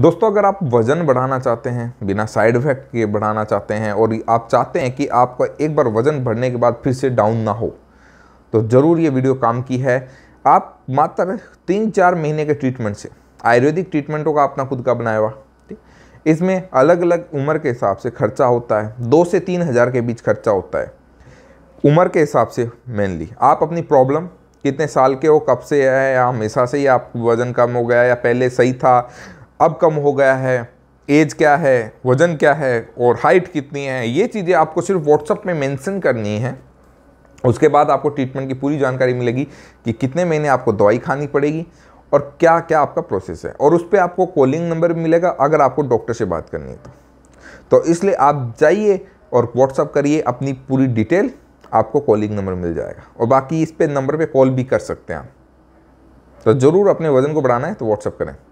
दोस्तों अगर आप वज़न बढ़ाना चाहते हैं बिना साइड इफ़ेक्ट के बढ़ाना चाहते हैं और आप चाहते हैं कि आपका एक बार वज़न बढ़ने के बाद फिर से डाउन ना हो तो ज़रूर ये वीडियो काम की है आप मात्र तीन चार महीने के ट्रीटमेंट से आयुर्वेदिक ट्रीटमेंटों का अपना खुद का बनाया हुआ ठीक इसमें अलग अलग उम्र के हिसाब से खर्चा होता है दो से तीन हज़ार के बीच खर्चा होता है उम्र के हिसाब से मेनली आप अपनी प्रॉब्लम कितने साल के हो कब से है या हमेशा से ही आप वज़न कम हो गया या पहले सही था अब कम हो गया है एज क्या है वज़न क्या है और हाइट कितनी है ये चीज़ें आपको सिर्फ व्हाट्सअप में मेंशन करनी है उसके बाद आपको ट्रीटमेंट की पूरी जानकारी मिलेगी कि कितने महीने आपको दवाई खानी पड़ेगी और क्या क्या आपका प्रोसेस है और उस पर आपको कॉलिंग नंबर मिलेगा अगर आपको डॉक्टर से बात करनी है तो तो इसलिए आप जाइए और व्हाट्सअप करिए अपनी पूरी डिटेल आपको कॉलिंग नंबर मिल जाएगा और बाकी इस पे नंबर पे कॉल भी कर सकते हैं आप तो ज़रूर अपने वज़न को बढ़ाना है तो व्हाट्सअप करें